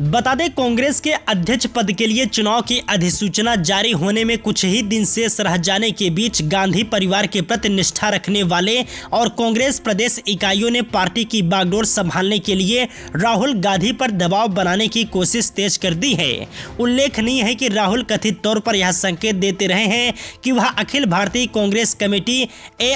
बता दें कांग्रेस के अध्यक्ष पद के लिए चुनाव की अधिसूचना जारी होने में कुछ ही दिन से रह जाने के बीच गांधी परिवार के प्रति निष्ठा रखने वाले और कांग्रेस प्रदेश इकाइयों ने पार्टी की बागडोर संभालने के लिए राहुल गांधी पर दबाव बनाने की कोशिश तेज कर दी है उल्लेखनीय है कि राहुल कथित तौर पर यह संकेत देते रहे हैं कि वह अखिल भारतीय कांग्रेस कमेटी ए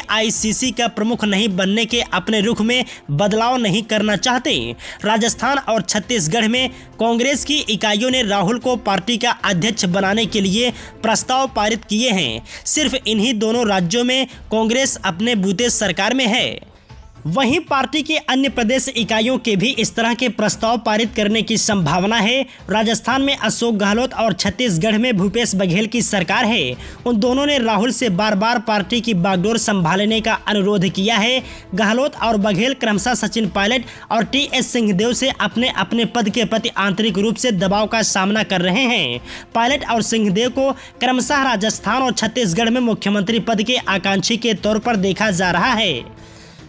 का प्रमुख नहीं बनने के अपने रुख में बदलाव नहीं करना चाहते राजस्थान और छत्तीसगढ़ में कांग्रेस की इकाइयों ने राहुल को पार्टी का अध्यक्ष बनाने के लिए प्रस्ताव पारित किए हैं सिर्फ इन्हीं दोनों राज्यों में कांग्रेस अपने बूते सरकार में है वहीं पार्टी के अन्य प्रदेश इकाइयों के भी इस तरह के प्रस्ताव पारित करने की संभावना है राजस्थान में अशोक गहलोत और छत्तीसगढ़ में भूपेश बघेल की सरकार है उन दोनों ने राहुल से बार बार पार्टी की बागडोर संभालने का अनुरोध किया है गहलोत और बघेल क्रमशः सचिन पायलट और टी एस सिंहदेव से अपने अपने पद के प्रति आंतरिक रूप से दबाव का सामना कर रहे हैं पायलट और सिंहदेव को क्रमशः राजस्थान और छत्तीसगढ़ में मुख्यमंत्री पद के आकांक्षी के तौर पर देखा जा रहा है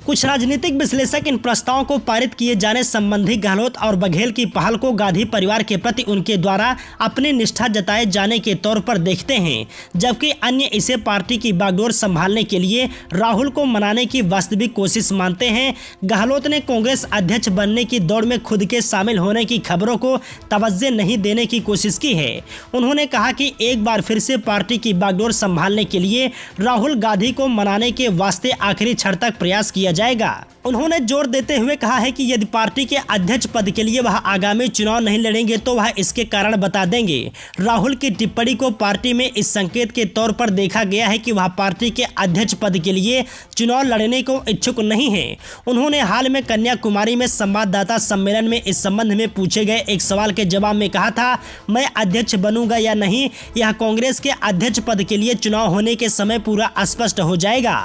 कुछ राजनीतिक विश्लेषक इन प्रस्तावों को पारित किए जाने संबंधी गहलोत और बघेल की पहल को गांधी परिवार के प्रति उनके द्वारा अपनी निष्ठा जताए जाने के तौर पर देखते हैं जबकि अन्य इसे पार्टी की बागडोर संभालने के लिए राहुल को मनाने की वास्तविक कोशिश मानते हैं गहलोत ने कांग्रेस अध्यक्ष बनने की दौड़ में खुद के शामिल होने की खबरों को तवज्जे नहीं देने की कोशिश की है उन्होंने कहा कि एक बार फिर से पार्टी की बागडोर संभालने के लिए राहुल गांधी को मनाने के वास्ते आखिरी क्षण तक प्रयास किया जाएगा उन्होंने जोर देते हुए कहा है कि यदि पार्टी के अध्यक्ष पद के लिए वह आगामी चुनाव नहीं लड़ेंगे तो वह इसके कारण बता देंगे राहुल की टिप्पणी को पार्टी में इस संकेत के तौर पर देखा गया है कि वह पार्टी के अध्यक्ष पद के लिए चुनाव लड़ने को इच्छुक नहीं है उन्होंने हाल में कन्याकुमारी में संवाददाता सम्मेलन में इस संबंध में पूछे गए एक सवाल के जवाब में कहा था मैं अध्यक्ष बनूंगा या नहीं यह कांग्रेस के अध्यक्ष पद के लिए चुनाव होने के समय पूरा स्पष्ट हो जाएगा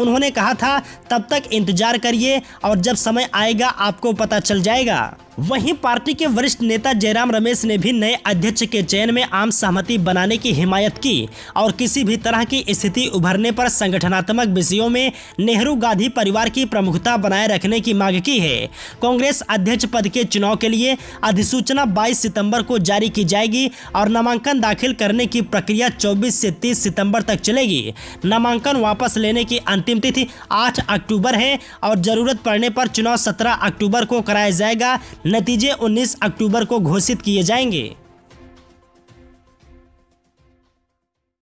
उन्होंने कहा था तब तक इंतजार करिए और जब समय आएगा आपको पता चल जाएगा वहीं पार्टी के वरिष्ठ नेता जयराम रमेश ने भी नए अध्यक्ष के चयन में आम सहमति बनाने की हिमायत की और किसी भी तरह की स्थिति उभरने पर संगठनात्मक विषयों में नेहरू गांधी परिवार की प्रमुखता बनाए रखने की मांग की है कांग्रेस अध्यक्ष पद के चुनाव के लिए अधिसूचना 22 सितंबर को जारी की जाएगी और नामांकन दाखिल करने की प्रक्रिया चौबीस से तीस सितंबर तक चलेगी नामांकन वापस लेने की अंतिम तिथि आठ अक्टूबर है और जरूरत पड़ने पर चुनाव सत्रह अक्टूबर को कराया जाएगा नतीजे 19 अक्टूबर को घोषित किए जाएंगे